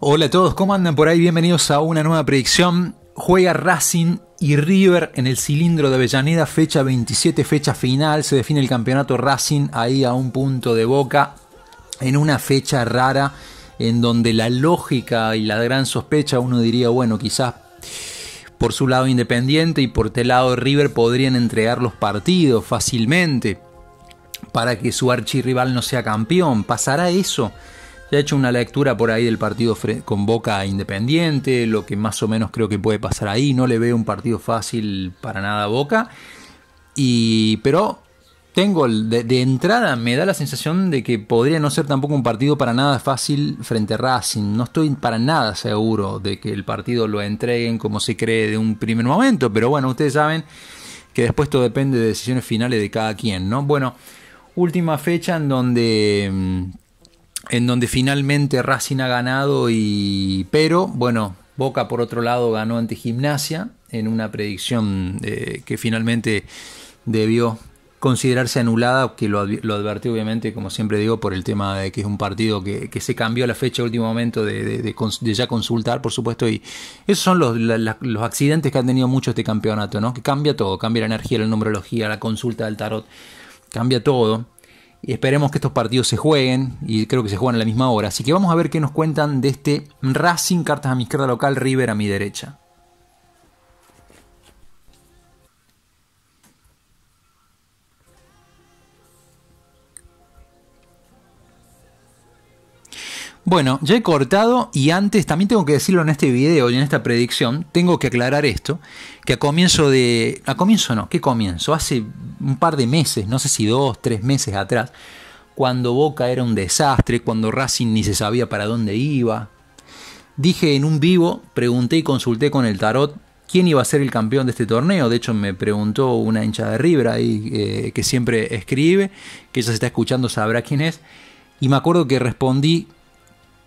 Hola a todos, ¿cómo andan por ahí? Bienvenidos a una nueva predicción. Juega Racing y River en el cilindro de Avellaneda, fecha 27, fecha final. Se define el campeonato Racing ahí a un punto de boca, en una fecha rara, en donde la lógica y la gran sospecha, uno diría, bueno, quizás por su lado Independiente y por este lado River podrían entregar los partidos fácilmente para que su archirrival no sea campeón. ¿Pasará eso? Ya he hecho una lectura por ahí del partido con Boca Independiente, lo que más o menos creo que puede pasar ahí. No le veo un partido fácil para nada a Boca. Y, pero tengo de, entrada me da la sensación de que podría no ser tampoco un partido para nada fácil frente a Racing. No estoy para nada seguro de que el partido lo entreguen como se cree de un primer momento, pero bueno, ustedes saben que después todo depende de decisiones finales de cada quien, ¿no? Bueno, última fecha en donde mm, en donde finalmente Racing ha ganado y pero bueno, Boca por otro lado ganó ante Gimnasia en una predicción eh, que finalmente debió considerarse anulada, que lo, advertí obviamente, como siempre digo, por el tema de que es un partido que, se cambió a la fecha último momento de, ya consultar, por supuesto, y esos son los, los accidentes que han tenido mucho este campeonato, ¿no? Que cambia todo, cambia la energía, la numerología, la consulta del tarot, cambia todo y esperemos que estos partidos se jueguen y creo que se juegan a la misma hora. Así que vamos a ver qué nos cuentan de este Racing Cartas a mi izquierda local, River a mi derecha. Bueno, ya he cortado y antes también tengo que decirlo en este video y en esta predicción, tengo que aclarar esto, que a comienzo de... A comienzo no, ¿qué comienzo? Hace un par de meses, no sé si dos, tres meses atrás, cuando Boca era un desastre, cuando Racing ni se sabía para dónde iba, dije en un vivo, pregunté y consulté con el tarot quién iba a ser el campeón de este torneo. De hecho, me preguntó una hincha de Ribra ahí, eh, que siempre escribe, que ella se está escuchando, sabrá quién es. Y me acuerdo que respondí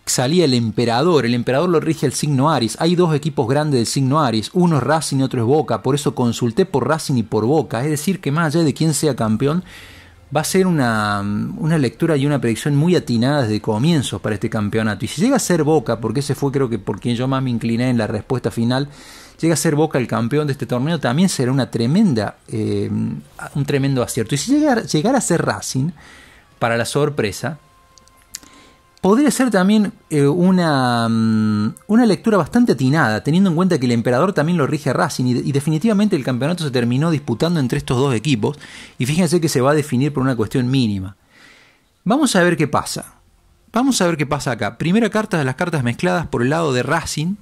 salía el emperador. El emperador lo rige el signo Aries. Hay dos equipos grandes del signo Aries. Uno es Racing y otro es Boca. Por eso consulté por Racing y por Boca. Es decir, que más allá de quién sea campeón, va a ser una, una lectura y una predicción muy atinada desde comienzos para este campeonato. Y si llega a ser Boca, porque ese fue creo que por quien yo más me incliné en la respuesta final, llega a ser Boca el campeón de este torneo, también será una tremenda, eh, un tremendo acierto. Y si llegara, llegara a ser Racing, para la sorpresa, podría ser también eh, mm, una, lectura bastante atinada, teniendo en cuenta que el emperador también lo rige a Racing y, y, definitivamente el campeonato se terminó disputando entre estos dos equipos y fíjense que se va a definir por una cuestión mínima. Vamos a ver qué pasa. Vamos a ver qué pasa acá. Primera carta de las cartas mezcladas por el lado de Racing.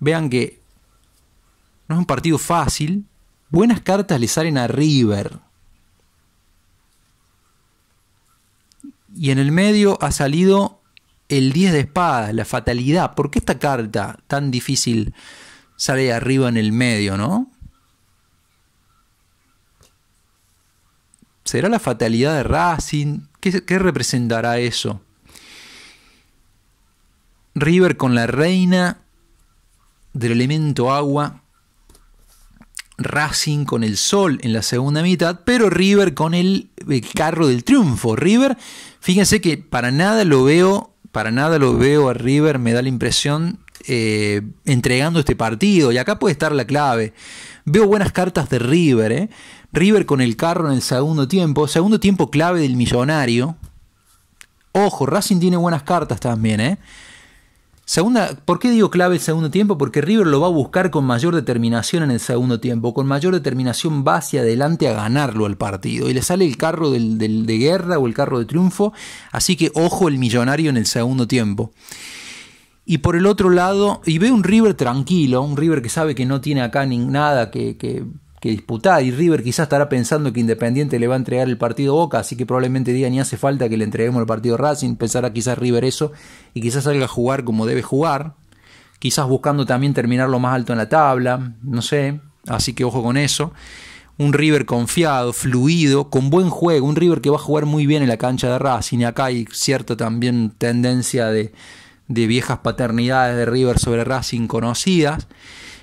Vean que no es un partido fácil. Buenas cartas le salen a River Y en el medio ha salido el 10 de espadas, la fatalidad. ¿Por qué esta carta tan difícil sale arriba en el medio, no? ¿Será la fatalidad de Racing? qué representará eso? River con la reina del elemento agua Racing con el sol en la segunda mitad, pero River con el, eh, carro del triunfo. River, fíjense que para nada lo veo, para nada lo veo a River, me da la impresión eh, entregando este partido. Y acá puede estar la clave. Veo buenas cartas de River. Eh. River con el carro en el segundo tiempo. Segundo tiempo clave del millonario. Ojo, Racing tiene buenas cartas también. Eh. Segunda, ¿Por qué digo clave el segundo tiempo? Porque River lo va a buscar con mayor determinación en el segundo tiempo. Con mayor determinación va hacia adelante a ganarlo al partido. Y le sale el carro de guerra o el carro de triunfo. Así que ojo el millonario en el segundo tiempo. Y por el otro lado, y ve un River tranquilo, un River que sabe que no tiene acá nada que que disputar y River quizás estará pensando que Independiente le va a entregar el partido Boca, así que probablemente diga ni hace falta que le entreguemos el partido Racing, pensará quizás River eso y quizás salga a jugar como debe jugar, quizás buscando también terminar lo más alto en la tabla, no sé, así que ojo con eso. Un River confiado, fluido, con buen juego, un River que va a jugar muy bien en la cancha de Racing acá hay cierta también tendencia de, de viejas paternidades de River sobre Racing conocidas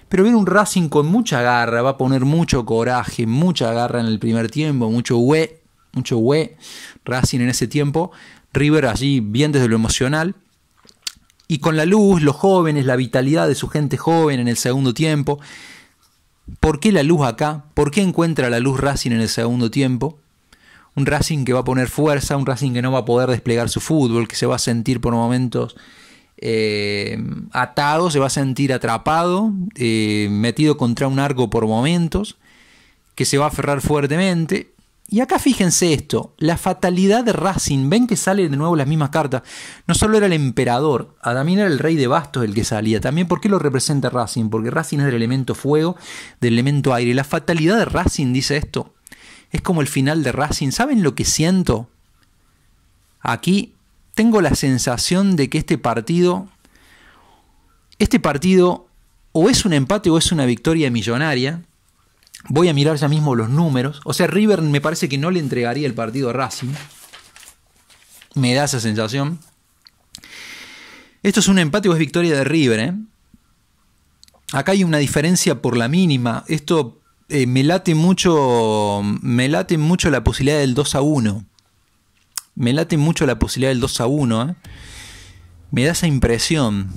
pero viene un Racing con mucha garra, va a poner mucho coraje, mucha garra en el primer tiempo, mucho hue, mucho hue, Racing en ese tiempo, River allí bien desde lo emocional, y con la luz, los jóvenes, la vitalidad de su gente joven en el segundo tiempo. ¿Por qué la luz acá? ¿Por qué encuentra la luz Racing en el segundo tiempo? Un Racing que va a poner fuerza, un Racing que no va a poder desplegar su fútbol, que se va a sentir por momentos eh, atado, se va a sentir atrapado, eh, metido contra un arco por momentos, que se va a aferrar fuertemente. Y acá fíjense esto, la fatalidad de Racing, ven que sale de nuevo las mismas cartas, no solo era el emperador, también era el rey de bastos el que salía, también ¿por qué lo representa Racing? Porque Racing es del elemento fuego, del elemento aire, la fatalidad de Racing dice esto, es como el final de Racing, ¿saben lo que siento? Aquí tengo la sensación de que este partido, este partido o es un empate o es una victoria millonaria. Voy a mirar ya mismo los números. O sea, River me parece que no le entregaría el partido a Racing. Me da esa sensación. Esto es un empate o es victoria de River. ¿eh? Acá hay una diferencia por la mínima. Esto eh, me, late mucho, me late mucho la posibilidad del 2 a 1 me late mucho la posibilidad del 2 a 1. ¿eh? Me da esa impresión.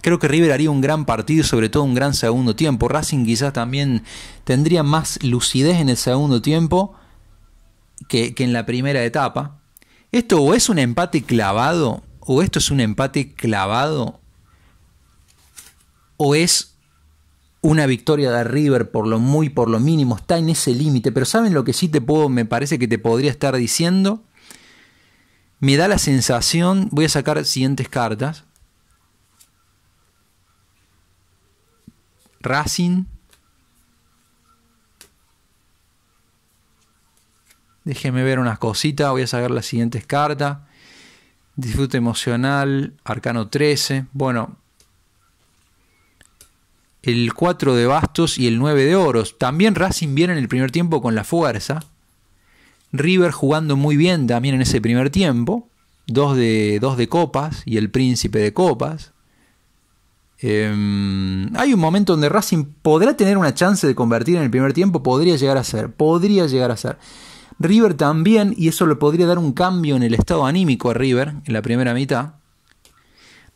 Creo que River haría un gran partido, sobre todo un gran segundo tiempo. Racing quizás también tendría más lucidez en el segundo tiempo que, en la primera etapa. Esto o es un empate clavado, o esto es un empate clavado, o es una victoria de River por lo muy, por lo mínimo. Está en ese límite. Pero ¿saben lo que sí te puedo, me parece que te podría estar diciendo? me da la sensación, voy a sacar siguientes cartas. Racing. Déjeme ver unas cositas, voy a sacar las siguientes cartas. Disfrute emocional, Arcano 13. Bueno, el 4 de bastos y el 9 de oros. También Racing viene en el primer tiempo con la fuerza. River jugando muy bien también en ese primer tiempo. Dos de, dos de copas y el príncipe de copas. Em, hay un momento donde Racing podrá tener una chance de convertir en el primer tiempo, podría llegar a ser, podría llegar a ser. River también, y eso le podría dar un cambio en el estado anímico a River en la primera mitad.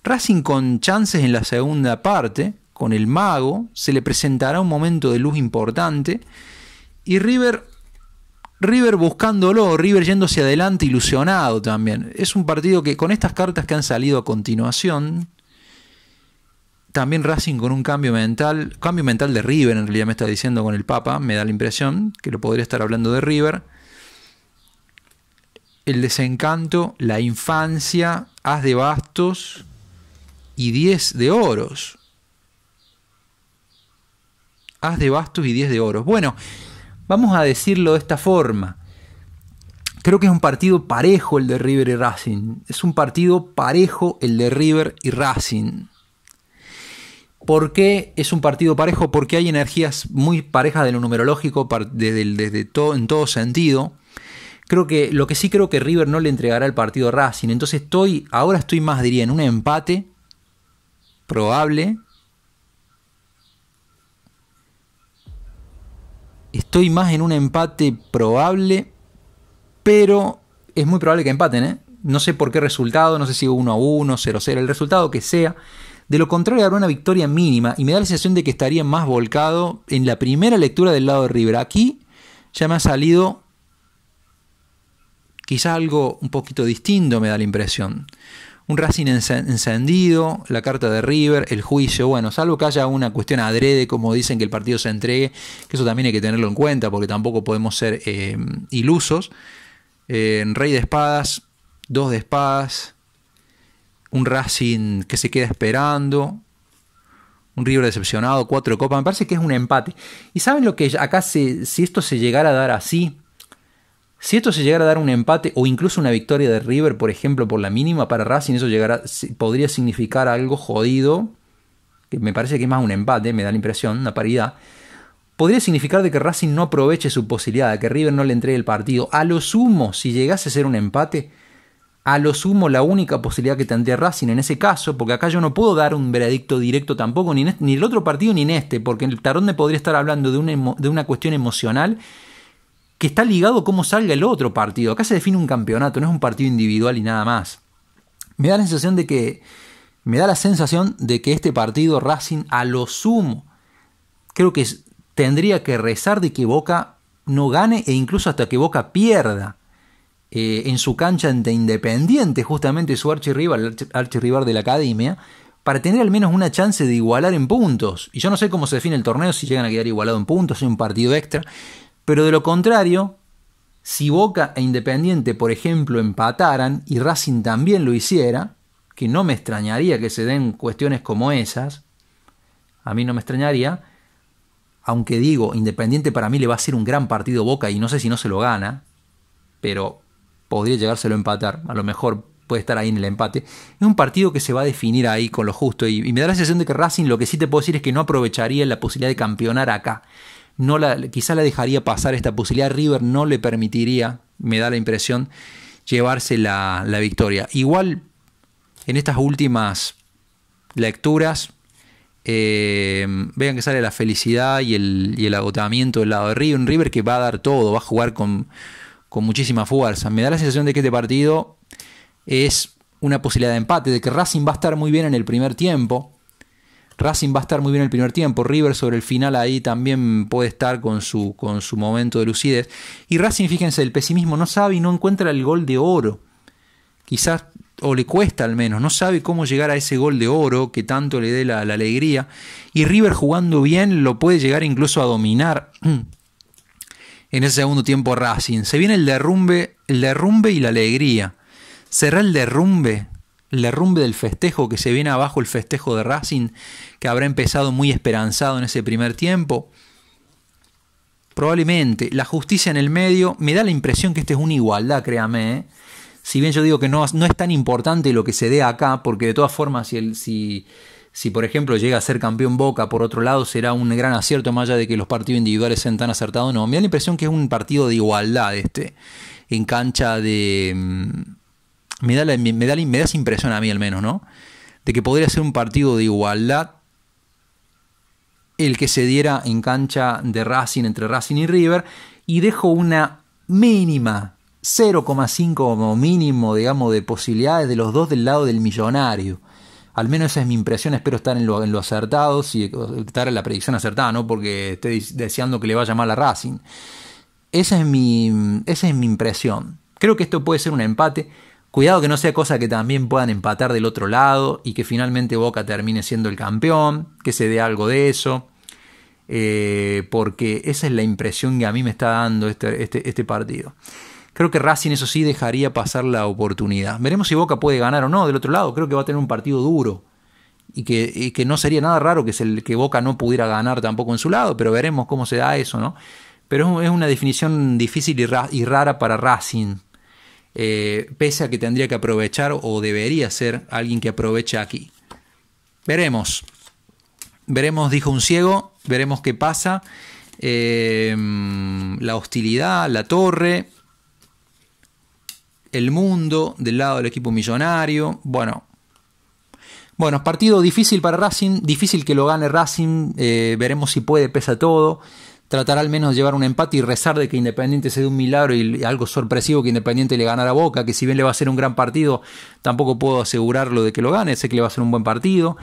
Racing con chances en la segunda parte, con el mago, se le presentará un momento de luz importante. Y River River buscándolo, River yéndose adelante ilusionado también. Es un partido que con estas cartas que han salido a continuación, también Racing con un cambio mental, cambio mental de River en realidad me está diciendo con el Papa, me da la impresión que lo podría estar hablando de River. El desencanto, la infancia, haz de bastos y 10 de oros. Haz de bastos y 10 de oros. Bueno, Vamos a decirlo de esta forma. Creo que es un partido parejo el de River y Racing. Es un partido parejo el de River y Racing. ¿Por qué es un partido parejo? Porque hay energías muy parejas de lo numerológico todo, en todo sentido. Creo que lo que sí creo que River no le entregará el partido a Racing. Entonces estoy, ahora estoy más, diría, en un empate probable Estoy más en un empate probable, pero es muy probable que empaten, ¿eh? No sé por qué resultado, no sé si 1 a 1, 0 a 0, el resultado que sea. De lo contrario, habrá una victoria mínima y me da la sensación de que estaría más volcado en la primera lectura del lado de River. Aquí ya me ha salido quizás algo un poquito distinto, me da la impresión un Racing encendido, la carta de River, el juicio, bueno, salvo que haya una cuestión adrede, como dicen que el partido se entregue, que eso también hay que tenerlo en cuenta, porque tampoco podemos ser eh, ilusos. Eh, Rey de espadas, dos de espadas, un Racing que se queda esperando, un River decepcionado, cuatro copas. me parece que es un empate. ¿Y saben lo que acá, si esto se llegara a dar así, si esto se llegara a dar un empate o incluso una victoria de River, por ejemplo, por la mínima para Racing, eso llegara, podría significar algo jodido, que me parece que es más un empate, me da la impresión, una paridad. Podría significar de que Racing no aproveche su posibilidad, de que River no le entregue el partido. A lo sumo, si llegase a ser un empate, a lo sumo la única posibilidad que tendría Racing en ese caso, porque acá yo no puedo dar un veredicto directo tampoco, ni, en ni el otro partido ni en este, porque el tarón me podría estar hablando de de una cuestión emocional que está ligado a cómo salga el otro partido. Acá se define un campeonato, no es un partido individual y nada más. Me da la sensación de que. Me da la sensación de que este partido Racing a lo sumo. Creo que tendría que rezar de que Boca no gane e incluso hasta que Boca pierda. Eh, en su cancha ante Independiente, justamente su archirrival, el archirrival de la academia, para tener al menos una chance de igualar en puntos. Y yo no sé cómo se define el torneo, si llegan a quedar igualado en puntos, si un partido extra. Pero de lo contrario, si Boca e Independiente, por ejemplo, empataran y Racing también lo hiciera, que no me extrañaría que se den cuestiones como esas, a mí no me extrañaría, aunque digo, Independiente para mí le va a ser un gran partido Boca y no sé si no se lo gana, pero podría llegárselo a empatar, a lo mejor puede estar ahí en el empate. Es un partido que se va a definir ahí con lo justo y, y me da la sensación de que Racing lo que sí te puedo decir es que no aprovecharía la posibilidad de campeonar acá quizá la dejaría pasar esta posibilidad. River no le permitiría, me da la impresión, llevarse la, la victoria. Igual en estas últimas lecturas, eh, vean que sale la felicidad y el, agotamiento del lado de River. Un River que va a dar todo, va a jugar con, con muchísima fuerza. Me da la sensación de que este partido es una posibilidad de empate, de que Racing va a estar muy bien en el primer tiempo Racing va a estar muy bien el primer tiempo. River sobre el final ahí también puede estar con su, con su momento de lucidez. Y Racing, fíjense, el pesimismo no sabe y no encuentra el gol de oro. Quizás, o le cuesta al menos, no sabe cómo llegar a ese gol de oro que tanto le dé la, alegría. Y River jugando bien lo puede llegar incluso a dominar. En ese segundo tiempo Racing. Se viene el derrumbe, el derrumbe y la alegría. ¿Será el derrumbe el derrumbe del festejo, que se viene abajo el festejo de Racing, que habrá empezado muy esperanzado en ese primer tiempo. Probablemente la justicia en el medio, me da la impresión que este es una igualdad, créame. ¿eh? Si bien yo digo que no, no, es tan importante lo que se dé acá, porque de todas formas, si, si, si por ejemplo llega a ser campeón Boca, por otro lado será un gran acierto, más allá de que los partidos individuales sean tan acertados, no. Me da la impresión que es un partido de igualdad este, en cancha de mm, me da, me, da esa impresión a mí al menos, ¿no? De que podría ser un partido de igualdad el que se diera en cancha de Racing entre Racing y River y dejo una mínima 0,5 como mínimo, digamos, de posibilidades de los dos del lado del millonario. Al menos esa es mi impresión, espero estar en lo, acertado, si, estar en la predicción acertada, no porque estoy deseando que le vaya mal a Racing. Esa es mi, esa es mi impresión. Creo que esto puede ser un empate Cuidado que no sea cosa que también puedan empatar del otro lado y que finalmente Boca termine siendo el campeón, que se dé algo de eso, eh, porque esa es la impresión que a mí me está dando este, este, este, partido. Creo que Racing, eso sí, dejaría pasar la oportunidad. Veremos si Boca puede ganar o no del otro lado. Creo que va a tener un partido duro y que, no sería nada raro que, que Boca no pudiera ganar tampoco en su lado, pero veremos cómo se da eso, ¿no? Pero es una definición difícil y, y rara para Racing, eh, pese a que tendría que aprovechar o debería ser alguien que aprovecha aquí. Veremos. Veremos, dijo un ciego, veremos qué pasa. Eh, la hostilidad, la torre, el mundo del lado del equipo millonario. Bueno, bueno, partido difícil para Racing, difícil que lo gane Racing, eh, veremos si puede, pesa todo tratar al menos de llevar un empate y rezar de que Independiente se dé un milagro y algo sorpresivo que Independiente le ganara a Boca, que si bien le va a ser un gran partido, tampoco puedo asegurarlo de que lo gane, sé que le va a ser un buen partido.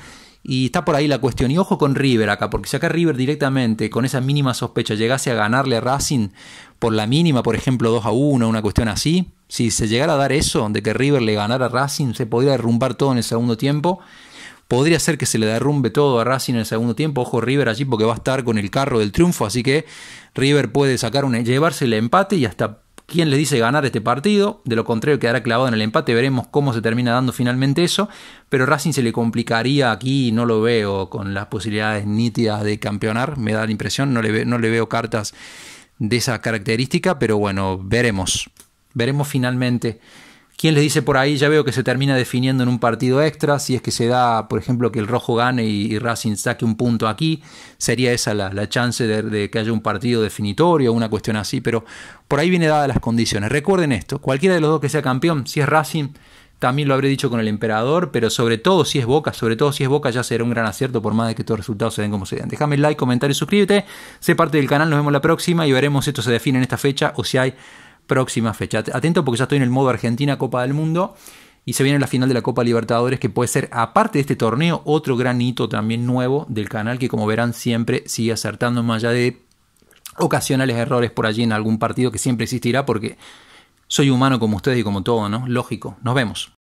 Y está por ahí la cuestión. Y ojo con River acá, porque si acá River directamente, con esa mínima sospecha, llegase a ganarle a Racing por la mínima, por ejemplo 2 a 1, una cuestión así, si se llegara a dar eso, de que River le ganara a Racing, se podría derrumbar todo en el segundo tiempo. Podría ser que se le derrumbe todo a Racing en el segundo tiempo. Ojo River allí porque va a estar con el carro del triunfo. Así que River puede sacar llevarse el empate y hasta quién le dice ganar este partido. De lo contrario quedará clavado en el empate. Veremos cómo se termina dando finalmente eso. Pero Racing se le complicaría aquí. No lo veo con las posibilidades nítidas de campeonar. Me da la impresión. No le, no le veo cartas de esa característica. Pero bueno, veremos. Veremos finalmente ¿Quién les dice por ahí? Ya veo que se termina definiendo en un partido extra. Si es que se da, por ejemplo, que el Rojo gane y, Racing saque un punto aquí, sería esa la, chance de, que haya un partido definitorio, o una cuestión así. Pero por ahí viene dada las condiciones. Recuerden esto: cualquiera de los dos que sea campeón, si es Racing, también lo habré dicho con el Emperador, pero sobre todo si es Boca, sobre todo si es Boca, ya será un gran acierto por más de que estos resultados se den como se den. Déjame el like, comentario y suscríbete. Sé parte del canal, nos vemos la próxima y veremos si esto se define en esta fecha o si hay próxima fecha. Atento porque ya estoy en el modo Argentina Copa del Mundo y se viene la final de la Copa Libertadores que puede ser, aparte de este torneo, otro gran hito también nuevo del canal que como verán siempre sigue acertando más allá de ocasionales errores por allí en algún partido que siempre existirá porque soy humano como ustedes y como todo, ¿no? Lógico. Nos vemos.